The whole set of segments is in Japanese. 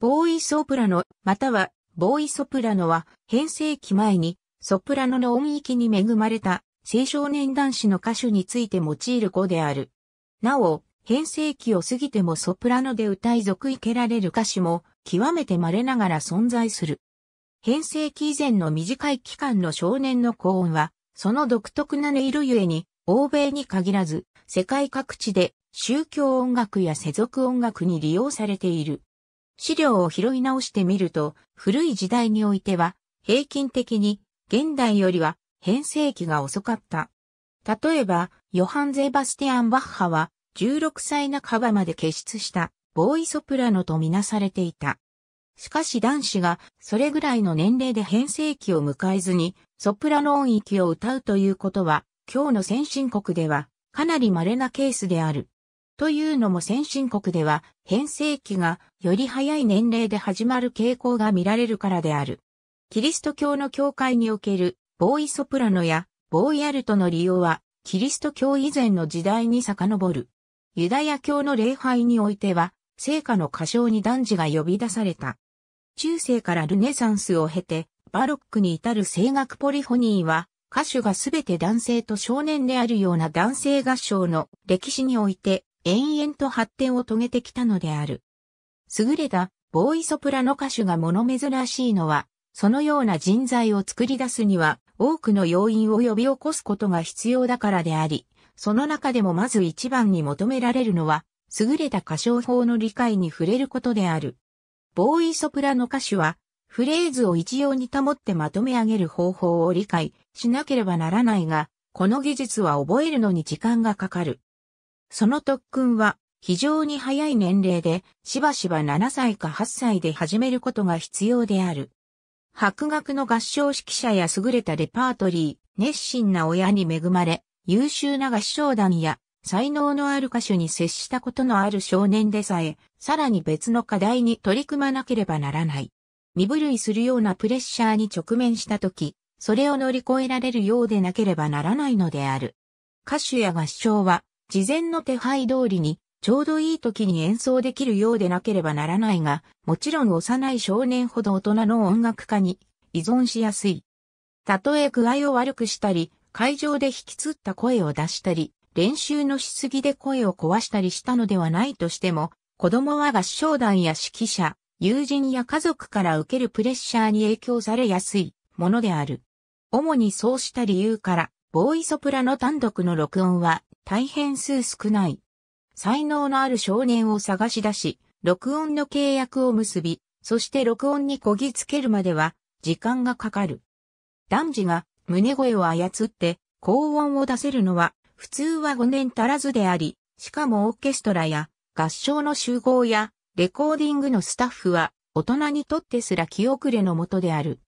ボーイソプラノ、またはボーイソプラノは編成期前にソプラノの音域に恵まれた青少年男子の歌手について用いる語である。なお、編成期を過ぎてもソプラノで歌い続けられる歌手も極めて稀ながら存在する。編成期以前の短い期間の少年の高音は、その独特な音色ゆえに、欧米に限らず、世界各地で宗教音楽や世俗音楽に利用されている。資料を拾い直してみると、古い時代においては、平均的に、現代よりは、変成期が遅かった。例えば、ヨハン・ゼバスティアン・バッハは、16歳半ばまで傑出した、ボーイソプラノとみなされていた。しかし男子がそれぐらいの年齢で変成期を迎えずにソプラノ音域を歌うということは今日の先進国ではかなり稀なケースである。というのも先進国では変性期がより早い年齢で始まる傾向が見られるからである。キリスト教の教会におけるボーイソプラノやボーイアルトの利用はキリスト教以前の時代に遡る。ユダヤ教の礼拝においては聖歌の歌唱に男児が呼び出された。中世からルネサンスを経てバロックに至る声楽ポリフォニーは歌手がすべて男性と少年であるような男性合唱の歴史において延々と発展を遂げてきたのである。優れたボーイソプラノ歌手が物珍しいのは、そのような人材を作り出すには多くの要因を呼び起こすことが必要だからであり、その中でもまず一番に求められるのは、優れた歌唱法の理解に触れることである。ボーイソプラノ歌手は、フレーズを一様に保ってまとめ上げる方法を理解しなければならないが、この技術は覚えるのに時間がかかる。その特訓は非常に早い年齢で、しばしば7歳か8歳で始めることが必要である。博学の合唱指揮者や優れたレパートリー、熱心な親に恵まれ、優秀な合唱団や才能のある歌手に接したことのある少年でさえ、さらに別の課題に取り組まなければならない。身震いするようなプレッシャーに直面したとき、それを乗り越えられるようでなければならないのである。歌手や合唱は、事前の手配通りに、ちょうどいい時に演奏できるようでなければならないが、もちろん幼い少年ほど大人の音楽家に依存しやすい。たとえ具合を悪くしたり、会場で引きつった声を出したり、練習のしすぎで声を壊したりしたのではないとしても、子供は合唱団や指揮者、友人や家族から受けるプレッシャーに影響されやすいものである。主にそうした理由から、ボーイソプラノ単独の録音は大変数少ない。才能のある少年を探し出し、録音の契約を結び、そして録音にこぎつけるまでは時間がかかる。男児が胸声を操って高音を出せるのは普通は5年足らずであり、しかもオーケストラや合唱の集合やレコーディングのスタッフは大人にとってすら気遅れのもとである。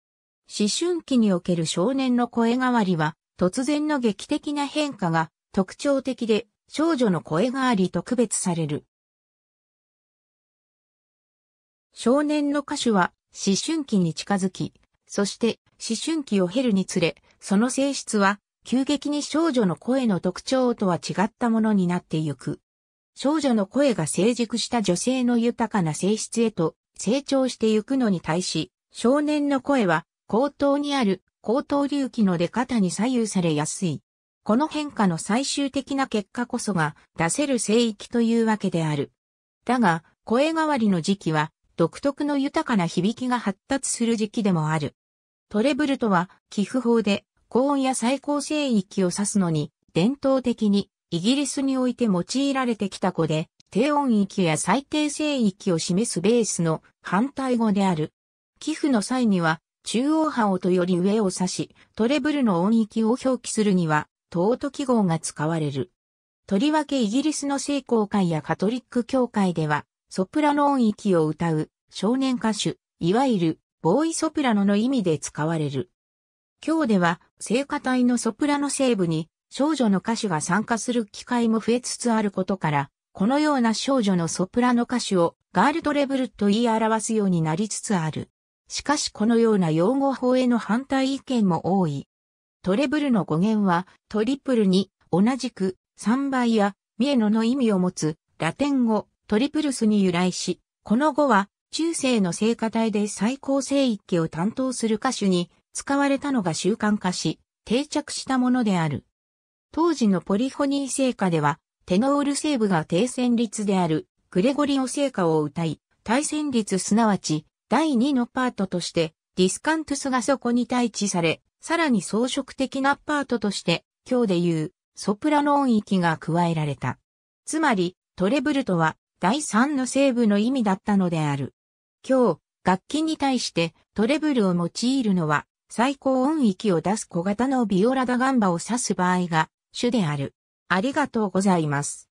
思春期における少年の声変わりは突然の劇的な変化が特徴的で少女の声があり特別される。少年の歌手は思春期に近づき、そして思春期を経るにつれ、その性質は急激に少女の声の特徴とは違ったものになってゆく。少女の声が成熟した女性の豊かな性質へと成長してゆくのに対し、少年の声は高等にある高等流気の出方に左右されやすい。この変化の最終的な結果こそが出せる聖域というわけである。だが、声変わりの時期は独特の豊かな響きが発達する時期でもある。トレブルとは寄付法で高音や最高聖域を指すのに伝統的にイギリスにおいて用いられてきた子で低音域や最低聖域を示すベースの反対語である。寄付の際には中央波音より上を指し、トレブルの音域を表記するには、トート記号が使われる。とりわけイギリスの聖公会やカトリック教会では、ソプラノ音域を歌う少年歌手、いわゆるボーイソプラノの意味で使われる。今日では、聖歌隊のソプラノ西部に少女の歌手が参加する機会も増えつつあることから、このような少女のソプラノ歌手をガールトレブルと言い表すようになりつつある。しかしこのような用語法への反対意見も多い。トレブルの語源はトリプルに同じく3倍やミエノの意味を持つラテン語トリプルスに由来し、この語は中世の聖歌隊で最高聖域を担当する歌手に使われたのが習慣化し定着したものである。当時のポリフォニー聖歌ではテノール聖部が低旋律であるグレゴリオ聖歌を歌い、対旋律すなわち第2のパートとして、ディスカントゥスがそこに対置され、さらに装飾的なパートとして、今日で言う、ソプラノ音域が加えられた。つまり、トレブルとは、第3の西部の意味だったのである。今日、楽器に対してトレブルを用いるのは、最高音域を出す小型のビオラダガンバを指す場合が主である。ありがとうございます。